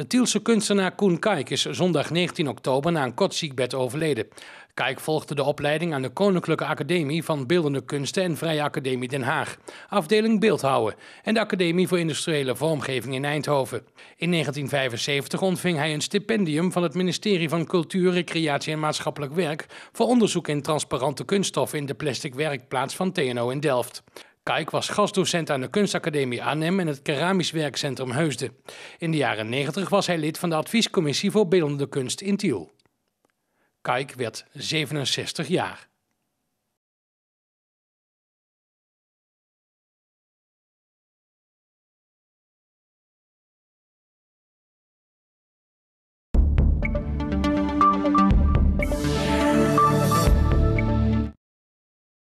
De Tielse kunstenaar Koen Kijk is zondag 19 oktober na een kort ziekbed overleden. Kijk volgde de opleiding aan de Koninklijke Academie van Beeldende Kunsten en Vrije Academie Den Haag, afdeling Beeldhouwen en de Academie voor Industriële Vormgeving in Eindhoven. In 1975 ontving hij een stipendium van het ministerie van Cultuur, Recreatie en Maatschappelijk Werk voor onderzoek in transparante kunststoffen in de plastic werkplaats van TNO in Delft. Kijk was gastdocent aan de Kunstacademie Arnhem en het Keramisch Werkcentrum Heusden. In de jaren 90 was hij lid van de adviescommissie voor beeldende kunst in Tiel. Kijk werd 67 jaar.